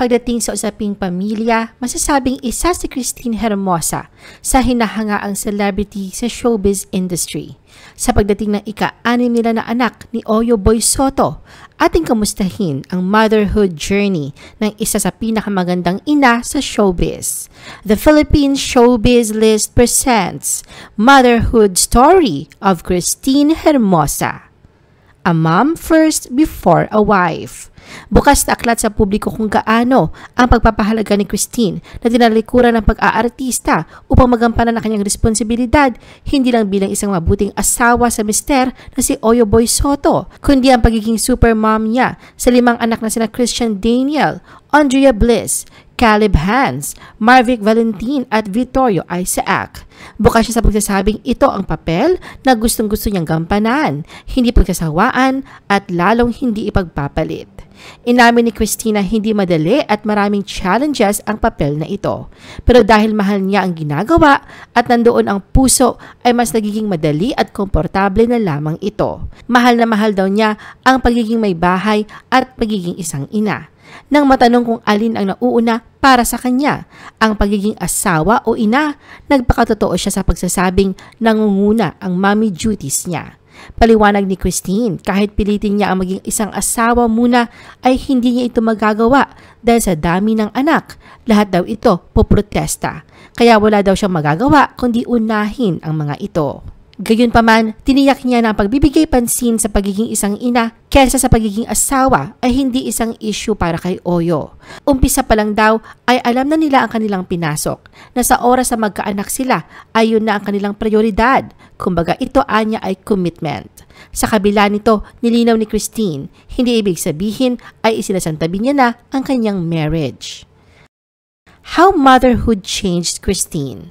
Pagdating sa usaping pamilya, masasabing isa si Christine Hermosa sa hinahangaang celebrity sa showbiz industry. Sa pagdating ng ika-anim nila na anak ni Oyo Boy Soto, ating kamustahin ang motherhood journey ng isa sa pinakamagandang ina sa showbiz. The Philippine Showbiz List presents Motherhood Story of Christine Hermosa. A mom first before a wife. Bukas na aklat sa publiko kung gaano ang pagpapahalaga ni Christine na tinalikuran ng pag-aartista upang magampanan ang kanyang responsibilidad hindi lang bilang isang mabuting asawa sa mister na si Oyo Boy Soto, kundi ang pagiging supermom niya sa limang anak na sina Christian Daniel, Andrea Bliss, Caleb Hans, Marvick Valentin at Vittorio Isaac. Bukas siya sa pagsasabing ito ang papel na gustong-gusto niyang gampanan, hindi pagsasawaan at lalong hindi ipagpapalit. Inamin ni Christina hindi madali at maraming challenges ang papel na ito. Pero dahil mahal niya ang ginagawa at nandoon ang puso ay mas nagiging madali at komportable na lamang ito. Mahal na mahal daw niya ang pagiging may bahay at pagiging isang ina nang matanong kung alin ang nauuna para sa kanya, ang pagiging asawa o ina, nagpakatotoo siya sa pagsasabing nangunguna ang mommy duties niya. Paliwanag ni Christine, kahit pilitin niya ang maging isang asawa muna ay hindi niya ito magagawa dahil sa dami ng anak. Lahat daw ito poprotesta. Kaya wala daw siyang magagawa kundi unahin ang mga ito. Gayunpaman, tiniyak niya na ang pagbibigay pansin sa pagiging isang ina kaysa sa pagiging asawa ay hindi isang issue para kay Oyo. Umpisa pa lang daw ay alam na nila ang kanilang pinasok na sa oras na magkaanak sila ay yun na ang kanilang prioridad. Kumbaga ito anya ay commitment. Sa kabila nito, nilinaw ni Christine, hindi ibig sabihin ay isinasantabi niya na ang kanyang marriage. How motherhood changed Christine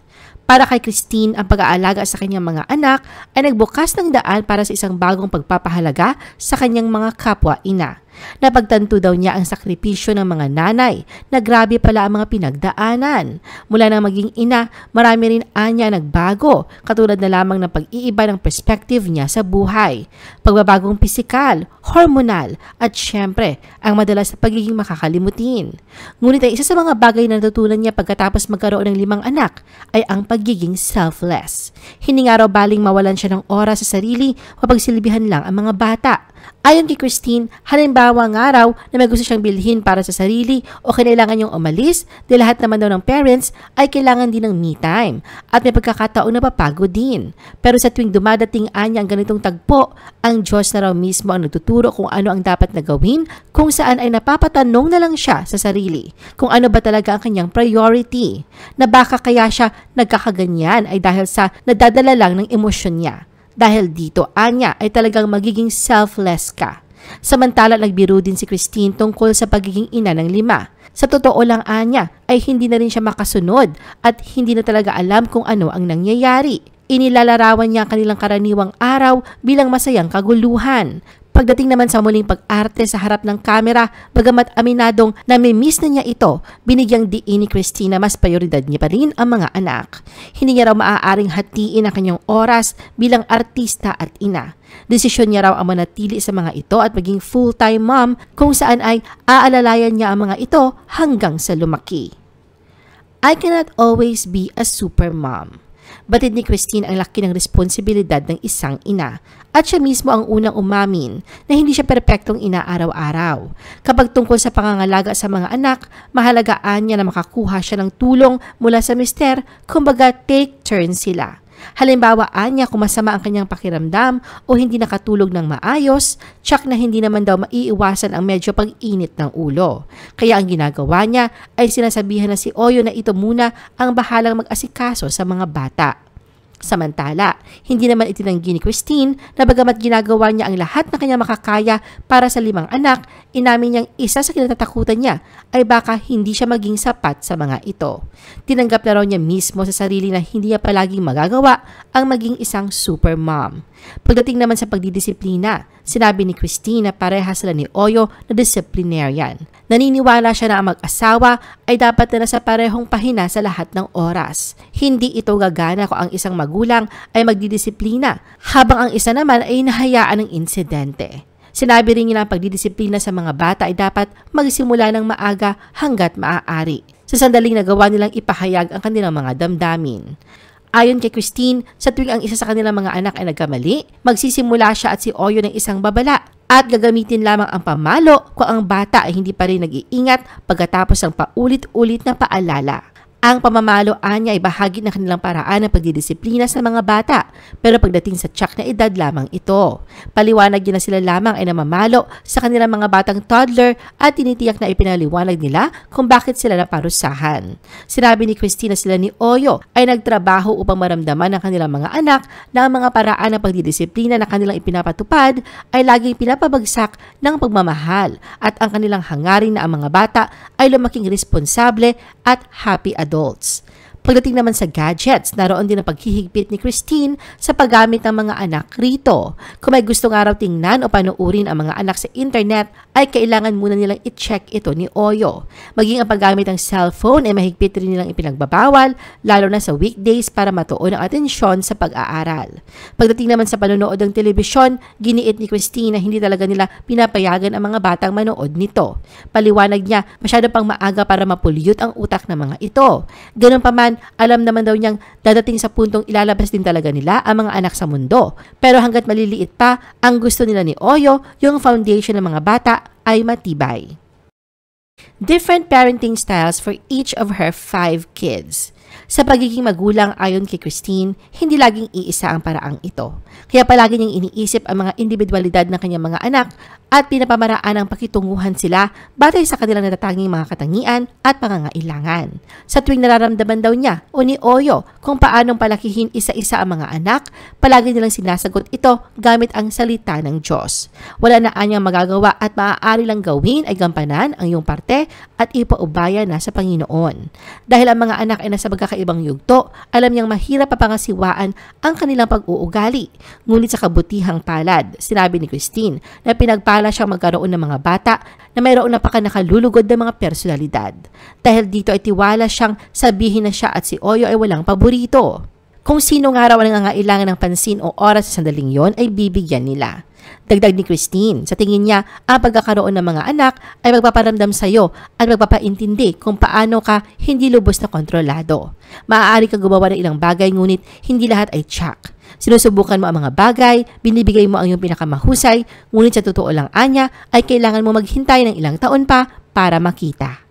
para kay Christine, ang pag-aalaga sa kanyang mga anak ay nagbukas ng daan para sa isang bagong pagpapahalaga sa kanyang mga kapwa-ina. Napagtanto daw niya ang sakripisyo ng mga nanay na grabe pala ang mga pinagdaanan. Mula na maging ina, marami rin anya nagbago katulad na lamang ng pag-iiba ng perspective niya sa buhay. Pagbabagong pisikal, hormonal at syempre ang madalas na pagiging makakalimutin. Ngunit ay isa sa mga bagay na natutunan niya pagkatapos magkaroon ng limang anak ay ang pagiging selfless. Hindi raw baling mawalan siya ng oras sa sarili mapagsilbihan lang ang mga bata Ayon kay Christine, halimbawa nga raw na may gusto siyang bilhin para sa sarili o kailangan niyang umalis, di lahat naman daw ng parents ay kailangan din ng me time at may pagkakataon na papagod din. Pero sa tuwing dumadating anya ang ganitong tagpo, ang Diyos na raw mismo ang nagtuturo kung ano ang dapat na gawin kung saan ay napapatanong na lang siya sa sarili kung ano ba talaga ang kanyang priority na baka kaya siya nagkakaganyan ay dahil sa nadadala lang ng emosyon niya. Dahil dito, anya, ay talagang magiging selfless ka. Samantala nagbiro din si Christine tungkol sa pagiging ina ng lima. Sa totoo lang anya ay hindi na rin siya makasunod at hindi na talaga alam kung ano ang nangyayari. Inilalarawan niya ang kanilang karaniwang araw bilang masayang kaguluhan. Pagdating naman sa muling pag-arte sa harap ng kamera, bagamat aminadong namimiss na niya ito, binigyang diin ni Christina mas prioridad niya pa rin ang mga anak. Hindi niya raw maaaring hatiin ang kanyang oras bilang artista at ina. Desisyon niya raw ang manatili sa mga ito at maging full-time mom kung saan ay aalalayan niya ang mga ito hanggang sa lumaki. I cannot always be a super mom. Batid ni Christine ang laki ng responsibilidad ng isang ina at siya mismo ang unang umamin na hindi siya perpektong ina araw-araw. Kapag tungkol sa pangangalaga sa mga anak, mahalagaan niya na makakuha siya ng tulong mula sa mister, kumbaga take turn sila. Halimbawa, anya kung masama ang kanyang pakiramdam o hindi nakatulog ng maayos, tsak na hindi naman daw maiiwasan ang medyo pag-init ng ulo. Kaya ang ginagawa niya ay sinasabihan na si Oyo na ito muna ang bahalang mag-asikaso sa mga bata. Samantala, hindi naman itinanggi ni Christine na bagamat ginagawa niya ang lahat na kanya makakaya para sa limang anak, inamin niyang isa sa kinatatakutan niya ay baka hindi siya maging sapat sa mga ito. Tinanggap na raw niya mismo sa sarili na hindi niya palaging magagawa ang maging isang super mom. Pagdating naman sa pagdidisiplina, sinabi ni Christine na pareha sila ni Oyo na disciplinarian. Naniniwala siya na ang mag-asawa ay dapat na sa parehong pahina sa lahat ng oras. Hindi ito gagana kung ang isang mag magulang ay magdidisiplina, habang ang isa naman ay nahayaan ng insidente. Sinabi rin nila ang pagdidisiplina sa mga bata ay dapat magsimula ng maaga hanggat maaari. Sa sandaling nagawa nilang ipahayag ang kanilang mga damdamin. Ayon kay Christine, sa tuwing ang isa sa kanilang mga anak ay nagkamali, magsisimula siya at si Oyo ng isang babala at gagamitin lamang ang pamalo kung ang bata ay hindi pa rin nag-iingat pagkatapos ng paulit-ulit na paalala. Ang pamamalo anya ay bahagi ng kanilang paraan ng pagdidisiplina sa mga bata, pero pagdating sa tsak na edad lamang ito. Paliwanag niya na sila lamang ay namamalo sa kanilang mga batang toddler at tinitiyak na ipinaliwanag nila kung bakit sila naparusahan. Sinabi ni Christina sila ni Oyo ay nagtrabaho upang maramdaman ng kanilang mga anak na ang mga paraan ng pagdidisiplina na kanilang ipinapatupad ay laging pinapabagsak ng pagmamahal at ang kanilang hangarin na ang mga bata ay lumaking responsable at happy adults adults Pagdating naman sa gadgets, naroon din ang paghihigpit ni Christine sa paggamit ng mga anak rito. Kung may gustong araw tingnan o panuurin ang mga anak sa internet, ay kailangan muna nilang i-check ito ni Oyo. Maging ang paggamit ng cellphone ay mahigpit rin nilang ipinagbabawal, lalo na sa weekdays para matuon ang atensyon sa pag-aaral. Pagdating naman sa panonood ng telebisyon, giniit ni Christine na hindi talaga nila pinapayagan ang mga batang manood nito. Paliwanag niya, masyado pang maaga para mapulyot ang utak ng mga ito. Ganun pa man, alam naman daw niyang dadating sa puntong ilalabas din talaga nila ang mga anak sa mundo. Pero hanggat maliliit pa, ang gusto nila ni Oyo, yung foundation ng mga bata ay matibay. Different parenting styles for each of her five kids. Sa pagiging magulang ayon kay Christine, hindi laging iisa ang paraang ito. Kaya palagi niyang iniisip ang mga individualidad ng kanyang mga anak at pinapamaraan ang pakitunguhan sila batay sa kanilang natatanging mga katangian at pangangailangan. Sa tuwing nararamdaman daw niya o ni Oyo kung paanong palakihin isa-isa ang mga anak, palagi nilang sinasagot ito gamit ang salita ng Diyos. Wala na anyang magagawa at maaari lang gawin ay gampanan ang iyong parte at ipaubaya na sa Panginoon. Dahil ang mga anak ay nasa magkakaibang yugto, alam niyang mahirap papangasiwaan ang kanilang pag-uugali. Ngunit sa kabutihang palad, sinabi ni Christine na pinagpala siyang magkaroon ng mga bata na mayroong napakanakalulugod ng mga personalidad. Dahil dito ay tiwala siyang sabihin na siya at si Oyo ay walang paborito. Kung sino nga raw ang nangangailangan ng pansin o oras sa sandaling yon ay bibigyan nila. Dagdag ni Christine, sa tingin niya, ang pagkakaroon ng mga anak ay magpaparamdam sa iyo at magpapaintindi kung paano ka hindi lubos na kontrolado. Maaari ka gumawa ng ilang bagay ngunit hindi lahat ay tsak. Sinusubukan mo ang mga bagay, binibigay mo ang iyong pinakamahusay, ngunit sa totoo lang anya ay kailangan mo maghintay ng ilang taon pa para makita.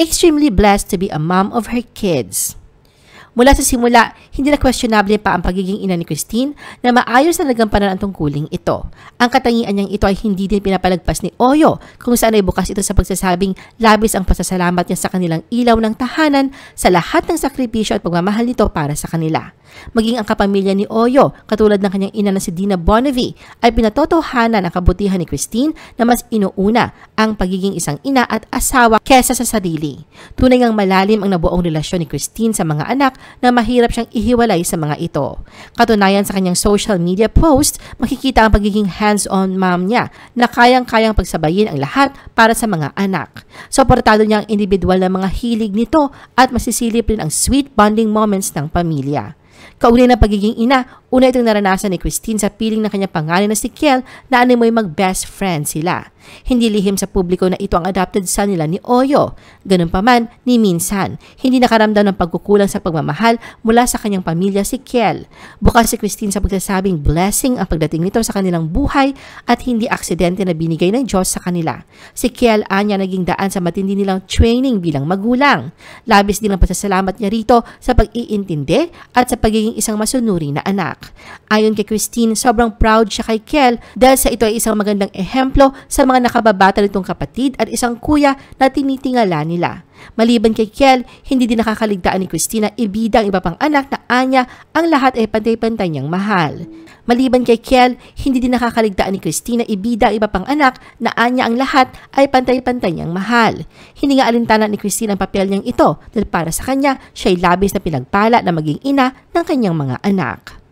Extremely blessed to be a mom of her kids. Mula sa simula, hindi na questionable pa ang pagiging ina ni Christine na maayos na nagampanan ang tungkuling ito. Ang katangian niyang ito ay hindi din pinapalagpas ni Oyo kung saan ay bukas ito sa pagsasabing labis ang pasasalamat niya sa kanilang ilaw ng tahanan sa lahat ng sakripisyo at pagmamahal nito para sa kanila. Maging ang kapamilya ni Oyo, katulad ng kanyang ina na si Dina Bonnevie, ay pinatotohanan ang kabutihan ni Christine na mas inuuna ang pagiging isang ina at asawa kesa sa sarili. Tunay ngang malalim ang nabuong relasyon ni Christine sa mga anak na mahirap siyang ihiwalay sa mga ito. Katunayan sa kanyang social media post, makikita ang pagiging hands-on mom niya na kayang-kayang pagsabayin ang lahat para sa mga anak. Suportado niya ang individual na mga hilig nito at masisilip rin ang sweet bonding moments ng pamilya. Kaunay na pagiging ina Una itong naranasan ni Christine sa piling ng kanyang pangalan na si Kiel na animoy mag-best friend sila. Hindi lihim sa publiko na ito ang adopted son nila ni Oyo. Ganun pa man, ni Minsan, hindi nakaramdam ng pagkukulang sa pagmamahal mula sa kanyang pamilya si Kiel. Bukas si Christine sa pagsasabing blessing ang pagdating nito sa kanilang buhay at hindi aksidente na binigay ng Diyos sa kanila. Si Kiel anya naging daan sa matindi nilang training bilang magulang. Labis din ang pasasalamat niya rito sa pag-iintindi at sa pagiging isang masunuring na anak. Ayon kay Christine, sobrang proud siya kay Kel dahil sa ito ay isang magandang ehemplo sa mga nakababata nitong kapatid at isang kuya na tinitingala nila. Maliban kay Kel, hindi din nakakaligtaan ni Christina ibida ang iba pang anak na Anya ang lahat ay pantay-pantay niyang mahal. Maliban kay Kel, hindi din nakakaligtaan ni Christina ibida ang iba pang anak na Anya ang lahat ay pantay-pantay niyang mahal. Hindi nga alintana ni Christina ang papel niyang ito dahil para sa kanya, siya ay labis na pinagpala na maging ina ng kanyang mga anak.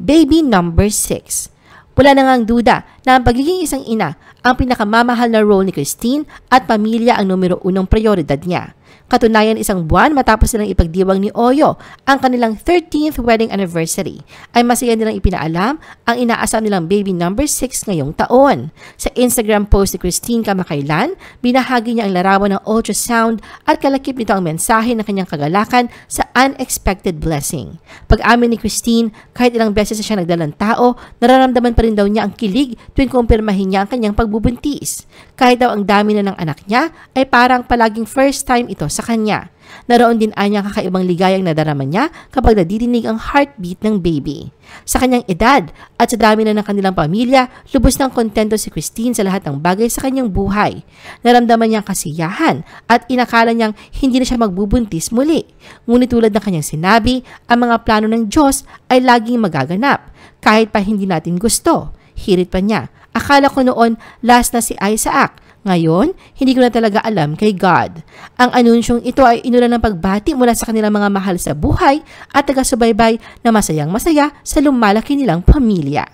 Baby number 6. Wala na ngang duda na ang pagiging isang ina ang pinakamamahal na role ni Christine at pamilya ang numero unong prioridad niya. Katunayan isang buwan matapos nilang ipagdiwang ni Oyo ang kanilang 13th wedding anniversary ay masaya nilang ipinaalam ang inaasam nilang baby number 6 ngayong taon. Sa Instagram post ni Christine kamakailan, binahagi niya ang larawan ng ultrasound at kalakip nito ang mensahe ng kanyang kagalakan sa unexpected blessing. Pag-amin ni Christine, kahit ilang beses na siya nagdalang tao, nararamdaman pa rin daw niya ang kilig tuwing kumpirmahin niya ang kanyang pag nagbubuntis. Kahit daw ang dami na ng anak niya, ay parang palaging first time ito sa kanya. Naroon din anya kakaibang ligayang nadarama niya kapag nadidinig ang heartbeat ng baby. Sa kanyang edad at sa dami na ng kanilang pamilya, lubos ng kontento si Christine sa lahat ng bagay sa kanyang buhay. Naramdaman niyang kasiyahan at inakala niyang hindi na siya magbubuntis muli. Ngunit tulad ng kanyang sinabi, ang mga plano ng Diyos ay laging magaganap kahit pa hindi natin gusto. Hirit pa niya Akala ko noon last na si Isaac. Ngayon, hindi ko na talaga alam kay God. Ang anunsyong ito ay inulan ng pagbati mula sa kanilang mga mahal sa buhay at taga-subaybay na masayang masaya sa lumalaki nilang pamilya.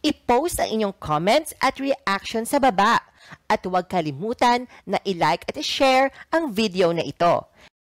I-post ang inyong comments at reaction sa baba at huwag kalimutan na i-like at i-share ang video na ito.